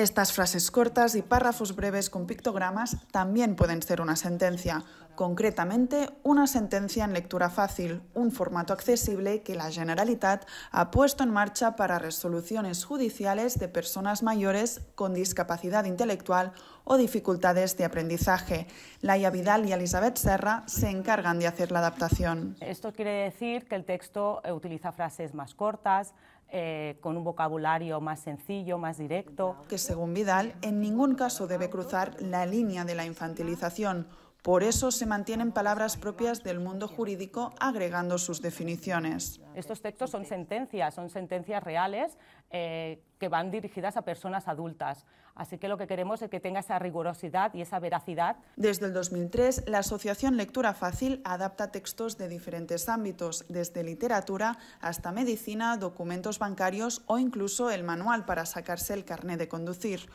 Estas frases cortas y párrafos breves con pictogramas también pueden ser una sentencia, concretamente una sentencia en lectura fácil, un formato accesible que la Generalitat ha puesto en marcha para resoluciones judiciales de personas mayores con discapacidad intelectual o dificultades de aprendizaje. Laia Vidal y Elizabeth Serra se encargan de hacer la adaptación. Esto quiere decir que el texto utiliza frases más cortas, eh, con un vocabulario más sencillo, más directo. Que según Vidal, en ningún caso debe cruzar la línea de la infantilización por eso se mantienen palabras propias del mundo jurídico agregando sus definiciones. Estos textos son sentencias, son sentencias reales eh, que van dirigidas a personas adultas. Así que lo que queremos es que tenga esa rigurosidad y esa veracidad. Desde el 2003, la Asociación Lectura Fácil adapta textos de diferentes ámbitos, desde literatura hasta medicina, documentos bancarios o incluso el manual para sacarse el carné de conducir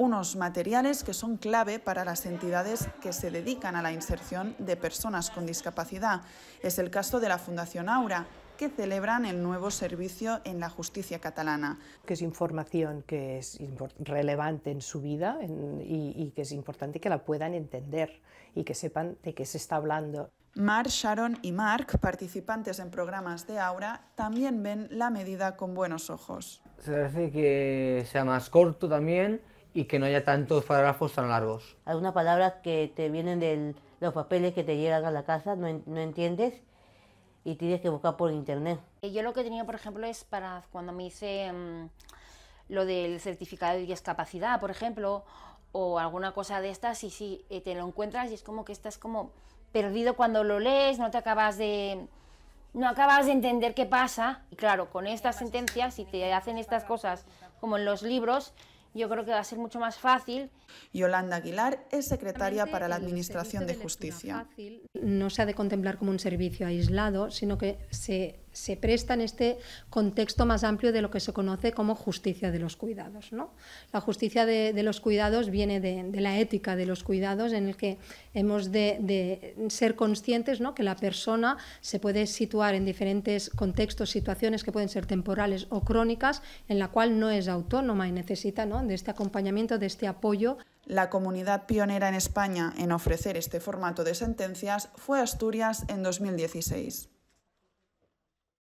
unos materiales que son clave para las entidades que se dedican a la inserción de personas con discapacidad. Es el caso de la Fundación Aura, que celebran el nuevo servicio en la justicia catalana. Que es información que es relevante en su vida y, y, que es importante que la puedan entender y que sepan de qué se está hablando. Mar, Sharon y Mark, participantes en programas de Aura, también ven la medida con buenos ojos. Se parece que sea más corto también y que no haya tantos parágrafos tan largos. Algunas palabras que te vienen de los papeles que te llegan a la casa, no, no entiendes y tienes que buscar por internet. Eh, yo lo que tenía, por ejemplo, es para cuando me hice mm, lo del certificado de discapacidad, por ejemplo, o alguna cosa de estas, y si eh, te lo encuentras y es como que estás como perdido cuando lo lees, no te acabas de no acabas de entender qué pasa. Y claro, con estas sentencias, si te hacen estas cosas como en los libros, yo creo que va a ser mucho más fácil. Yolanda Aguilar es secretaria para la Administración de Justicia. no se ha de contemplar como un servicio aislado, sino que se se presta en este contexto más amplio de lo que se conoce como justicia de los cuidados. La justicia de, los cuidados viene de, la ética de los cuidados, en el que hemos de, ser conscientes que la persona se puede situar en diferentes contextos, situaciones que pueden ser temporales o crónicas, en la cual no es autónoma y necesita de este acompañamiento, de este apoyo. La comunidad pionera en España en ofrecer este formato de sentencias fue Asturias en 2016.